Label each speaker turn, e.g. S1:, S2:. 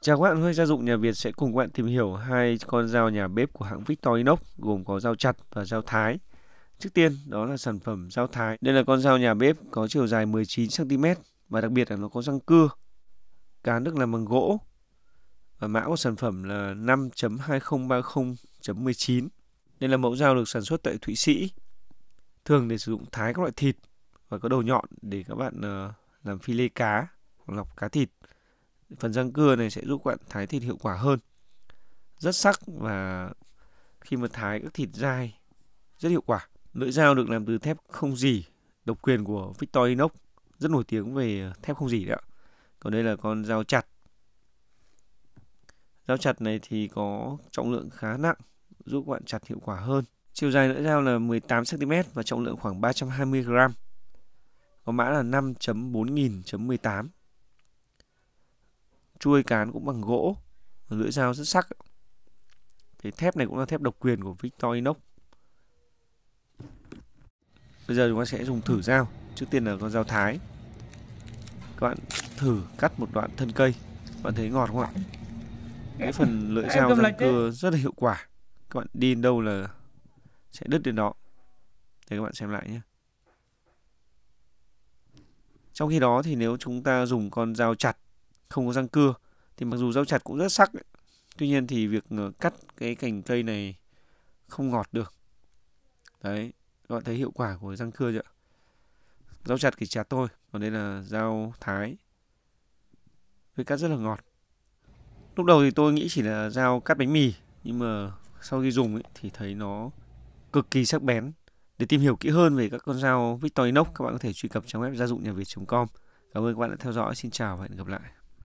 S1: Chào các bạn, hơi gia dụng nhà Việt sẽ cùng các bạn tìm hiểu hai con dao nhà bếp của hãng Victorinox, gồm có dao chặt và dao thái. Trước tiên, đó là sản phẩm dao thái. Đây là con dao nhà bếp có chiều dài 19 cm và đặc biệt là nó có răng cưa. Cán được làm bằng gỗ. Và mã của sản phẩm là 5.2030.19. Đây là mẫu dao được sản xuất tại Thụy Sĩ. Thường để sử dụng thái các loại thịt và có đầu nhọn để các bạn ờ, làm phi lê cá hoặc lọc cá thịt phần răng cưa này sẽ giúp bạn thái thịt hiệu quả hơn rất sắc và khi mà thái các thịt dai rất hiệu quả lưỡi dao được làm từ thép không dỉ độc quyền của Victor Inox rất nổi tiếng về thép không dỉ đấy ạ còn đây là con dao chặt dao chặt này thì có trọng lượng khá nặng giúp bạn chặt hiệu quả hơn chiều dài lưỡi dao là 18 cm và trọng lượng khoảng 320 g có mã là 5 4 18 chuôi cán cũng bằng gỗ lưỡi dao rất sắc cái thép này cũng là thép độc quyền của Victorinox bây giờ chúng ta sẽ dùng thử dao trước tiên là con dao thái các bạn thử cắt một đoạn thân cây các bạn thấy ngọt không ạ cái phần lưỡi dao răng cưa rất là hiệu quả các bạn đi đâu là sẽ đứt đến đó để các bạn xem lại nhé trong khi đó thì nếu chúng ta dùng con dao chặt không có răng cưa thì mặc dù dao chặt cũng rất sắc tuy nhiên thì việc ờ, cắt cái cành cây này không ngọt được đấy các bạn thấy hiệu quả của răng cưa chưa dao chặt thì chặt thôi còn đây là dao thái với cắt rất là ngọt lúc đầu thì tôi nghĩ chỉ là dao cắt bánh mì nhưng mà sau khi dùng ấy, thì thấy nó cực kỳ sắc bén để tìm hiểu kỹ hơn về các con dao Victorinox các bạn có thể truy cập trang web gia dụng nhà Việt.com cảm ơn các bạn đã theo dõi xin chào và hẹn gặp lại